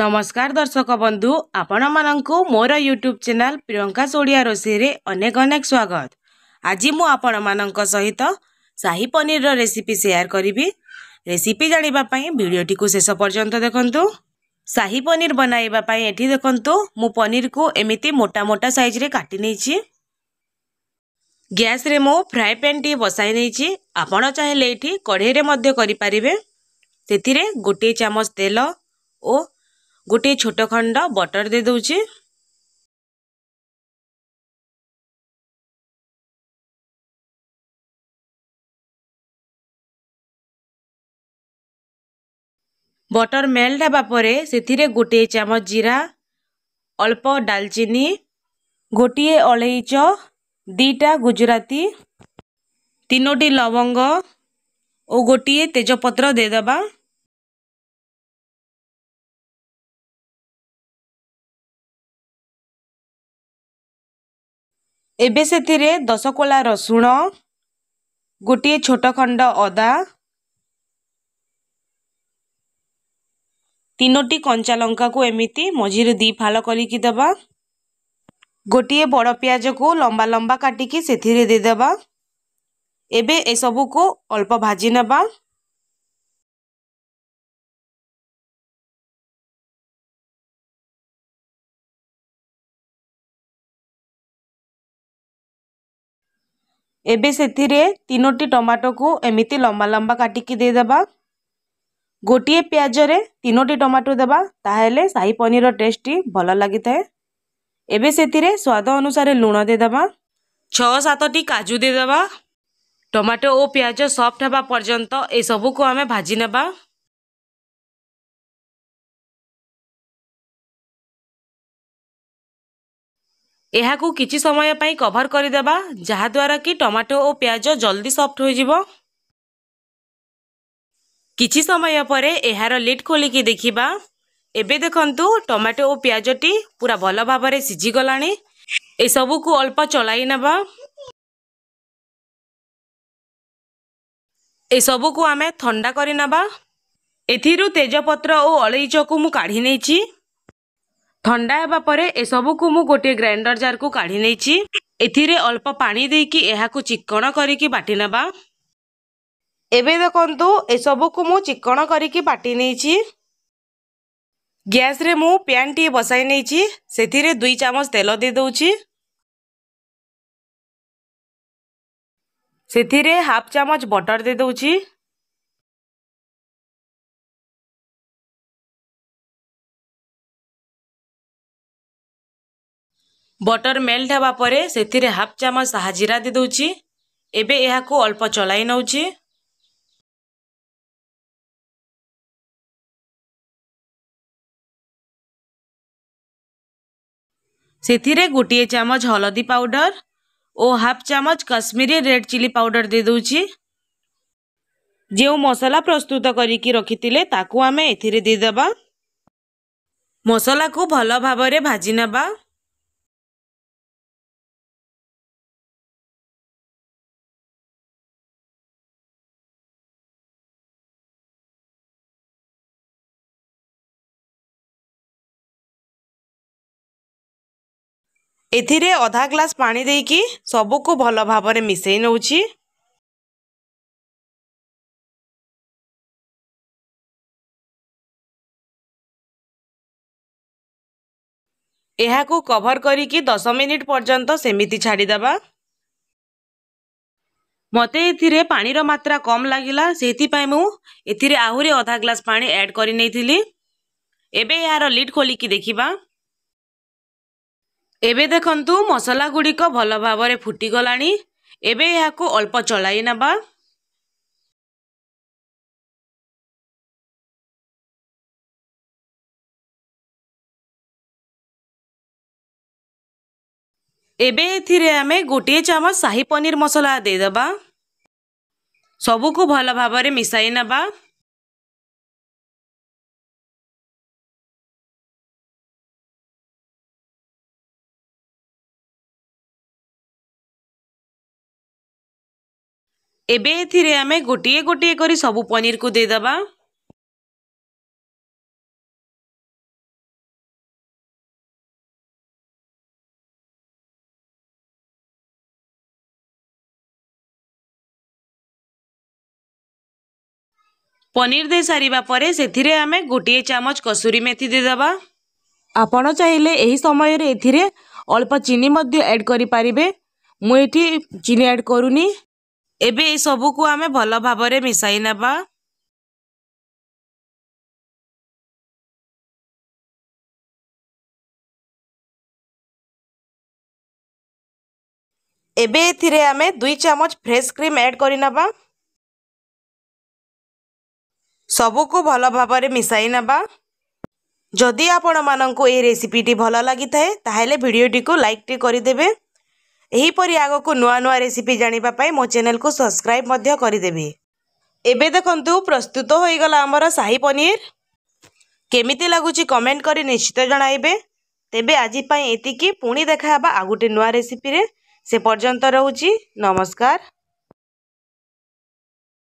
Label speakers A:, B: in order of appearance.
A: ନମସ୍କାର ଦର୍ଶକ ବନ୍ଧୁ ଆପଣମାନଙ୍କୁ ମୋର ୟୁଟ୍ୟୁବ୍ ଚ୍ୟାନେଲ୍ ପ୍ରିୟଙ୍କା ସୋଡ଼ିଆ ରୋଷେଇରେ ଅନେକ ଅନେକ ସ୍ୱାଗତ ଆଜି ମୁଁ ଆପଣମାନଙ୍କ ସହିତ ସାହି ପନିରର ରେସିପି ସେୟାର କରିବି ରେସିପି ଜାଣିବା ପାଇଁ ଭିଡ଼ିଓଟିକୁ ଶେଷ ପର୍ଯ୍ୟନ୍ତ ଦେଖନ୍ତୁ ସାହି ପନିର ବନାଇବା ପାଇଁ ଏଠି ଦେଖନ୍ତୁ ମୁଁ ପନିରକୁ ଏମିତି ମୋଟା ମୋଟା ସାଇଜ୍ରେ କାଟି ନେଇଛି ଗ୍ୟାସ୍ରେ ମୁଁ ଫ୍ରାଏ ପ୍ୟାନ୍ଟି ବସାଇ ନେଇଛି ଆପଣ ଚାହିଁଲେ ଏଠି କଢ଼େଇରେ ମଧ୍ୟ କରିପାରିବେ ସେଥିରେ ଗୋଟିଏ ଚାମଚ ତେଲ ଓ ଗୋଟିଏ ଛୋଟ ଖଣ୍ଡ ବଟର ଦେଇଦେଉଛି ବଟର ମେଲ୍ଟ ହେବା ପରେ ସେଥିରେ ଗୋଟିଏ ଚାମଚ ଜିରା ଅଳ୍ପ ଡାଲଚିନି ଗୋଟିଏ ଅଳେଇଚ ଦୁଇଟା ଗୁଜୁରାତି ତିନୋଟି ଲବଙ୍ଗ ଓ ଗୋଟିଏ ତେଜପତ୍ର ଦେଇଦେବା ଏବେ ସେଥିରେ ଦଶ ଦଶକୋଲା ରସୁଣ ଗୋଟିଏ ଛୋଟ ଖଣ୍ଡ ଅଦା ତିନୋଟି କଞ୍ଚା ଲଙ୍କାକୁ ଏମିତି ମଝିରେ ଦୁଇ ଫାଳ କରିକି ଦେବା ଗୋଟିଏ ବଡ଼ ପିଆଜକୁ ଲମ୍ବା ଲମ୍ବା କାଟିକି ସେଥିରେ ଦେଇଦେବା ଏବେ ଏସବୁକୁ ଅଳ୍ପ ଭାଜି ନେବା ଏବେ ସେଥିରେ ତିନୋଟି ଟମାଟୋକୁ ଏମିତି ଲମ୍ବା ଲମ୍ବା କାଟିକି ଦେଇଦେବା ଗୋଟିଏ ପିଆଜରେ ତିନୋଟି ଟମାଟୋ ଦେବା ତାହେଲେ ସାହି ପନିର ଟେଷ୍ଟଟି ଭଲ ଲାଗିଥାଏ ଏବେ ସେଥିରେ ସ୍ୱାଦ ଅନୁସାରେ ଲୁଣ ଦେଇଦେବା ଛଅ ସାତଟି କାଜୁ ଦେଇଦେବା ଟମାଟୋ ଓ ପିଆଜ ସଫ୍ଟ ହେବା ପର୍ଯ୍ୟନ୍ତ ଏସବୁକୁ ଆମେ ଭାଜି ନେବା ଏହାକୁ କିଛି ସମୟ ପାଇଁ କଭର୍ କରିଦେବା ଯାହାଦ୍ୱାରା କି ଟମାଟୋ ଓ ପିଆଜ ଜଲ୍ଦି ସଫ୍ଟ ହୋଇଯିବ କିଛି ସମୟ ପରେ ଏହାର ଲିଟ୍ ଖୋଲିକି ଦେଖିବା ଏବେ ଦେଖନ୍ତୁ ଟମାଟୋ ଓ ପିଆଜଟି ପୁରା ଭଲ ଭାବରେ ସିଝିଗଲାଣି ଏସବୁକୁ ଅଳ୍ପ ଚଳାଇ ନେବା ଏସବୁକୁ ଆମେ ଥଣ୍ଡା କରିନେବା ଏଥିରୁ ତେଜପତ୍ର ଓ ଅଳେଇଚକୁ ମୁଁ କାଢ଼ି ନେଇଛି ଥଣ୍ଡା ହେବା ପରେ ଏସବୁକୁ ମୁଁ ଗୋଟିଏ ଗ୍ରାଇଣ୍ଡର ଜାର୍କୁ କାଢ଼ି ନେଇଛି ଏଥିରେ ଅଳ୍ପ ପାଣି ଦେଇକି ଏହାକୁ ଚିକ୍କଣ କରିକି ବାଟି ନେବା ଏବେ ଦେଖନ୍ତୁ ଏସବୁକୁ ମୁଁ ଚିକ୍କଣ କରିକି ବାଟି ନେଇଛି ଗ୍ୟାସ୍ରେ ମୁଁ ପ୍ୟାନ୍ଟିଏ ବସାଇ ନେଇଛି ସେଥିରେ ଦୁଇ ଚାମଚ ତେଲ ଦେଇଦେଉଛି ସେଥିରେ ହାଫ୍ ଚାମଚ ବଟର ଦେଇ ଦେଉଛି बटर मेलड हावा परे सेतिरे हाफ चमच साजिरा दे दूची एबे याको अल्प चलाइ नउची सेतिरे गुटीय चमच हळदी पावडर ओ हाफ चमच कश्मीरी रेड चिल्ली पाउडर दे दूची जेउ मसाला प्रस्तुत करिकि रखितिले ताकू आमे एथिरे दे को भलो भाबरे भाजीनाबा
B: ଏଥିରେ ଅଧା ଗ୍ଲାସ୍ ପାଣି ଦେଇକି ସବୁକୁ ଭଲ ଭାବରେ ମିଶାଇ ନେଉଛି
A: ଏହାକୁ କଭର କରିକି ଦଶ ମିନିଟ୍ ପର୍ଯ୍ୟନ୍ତ ସେମିତି ଛାଡ଼ିଦେବା ମୋତେ ଏଥିରେ ପାଣିର ମାତ୍ରା କମ୍ ଲାଗିଲା ସେଥିପାଇଁ ମୁଁ ଏଥିରେ ଆହୁରି ଅଧା ଗ୍ଲାସ୍ ପାଣି ଆଡ଼୍ କରିନେଇଥିଲି ଏବେ ଏହାର ଲିଡ଼୍ ଖୋଲିକି ଦେଖିବା ଏବେ ଦେଖନ୍ତୁ ମସଲା ଗୁଡ଼ିକ ଭଲ ଭାବରେ ଫୁଟିଗଲାଣି ଏବେ ଏହାକୁ ଅଳ୍ପ ଚଳାଇ ନେବା ଏବେ ଏଥିରେ ଆମେ ଗୋଟିଏ ଚାମଚ ସାହି ପନିର ମସଲା ଦେଇଦେବା ସବୁକୁ ଭଲ ଭାବରେ ମିଶାଇ ନେବା
B: ଏବେ ଏଥିରେ ଆମେ ଗୋଟିଏ ଗୋଟିଏ କରି ସବୁ ପନିରକୁ ଦେଇଦେବା
A: ପନିର ଦେଇସାରିବା ପରେ ସେଥିରେ ଆମେ ଗୋଟିଏ ଚାମଚ କସୁରୀ ମେଥି ଦେଇଦେବା ଆପଣ ଚାହିଁଲେ ଏହି ସମୟରେ ଏଥିରେ ଅଳ୍ପ ଚିନି ମଧ୍ୟ ଆଡ଼୍ କରିପାରିବେ ମୁଁ ଏଠି ଚିନି ଆଡ଼୍ କରୁନି ଏବେ ଏଇ ସବୁକୁ ଆମେ ଭଲ ଭାବରେ ମିଶାଇ ନେବା ଏବେ ଏଥିରେ ଆମେ ଦୁଇ ଚାମଚ ଫ୍ରେଶ୍ କ୍ରିମ୍ ଏଡ଼୍ କରିନେବା ସବୁକୁ ଭଲ ଭାବରେ ମିଶାଇ ନେବା ଯଦି ଆପଣମାନଙ୍କୁ ଏହି ରେସିପିଟି ଭଲ ଲାଗିଥାଏ ତାହେଲେ ଭିଡ଼ିଓଟିକୁ ଲାଇକ୍ଟି କରିଦେବେ ଏହିପରି ଆଗକୁ ନୂଆ ନୂଆ ରେସିପି ଜାଣିବା ପାଇଁ ମୋ ଚ୍ୟାନେଲକୁ ସବସ୍କ୍ରାଇବ୍ ମଧ୍ୟ କରିଦେବେ ଏବେ ଦେଖନ୍ତୁ ପ୍ରସ୍ତୁତ ହୋଇଗଲା ଆମର ସାହି ପନିର କେମିତି ଲାଗୁଛି କମେଣ୍ଟ କରି ନିଶ୍ଚିତ ଜଣାଇବେ ତେବେ ଆଜି ପାଇଁ ଏତିକି ପୁଣି ଦେଖାହେବା ଆଉ ଗୋଟେ ନୂଆ ରେସିପିରେ ସେ ପର୍ଯ୍ୟନ୍ତ ରହୁଛି ନମସ୍କାର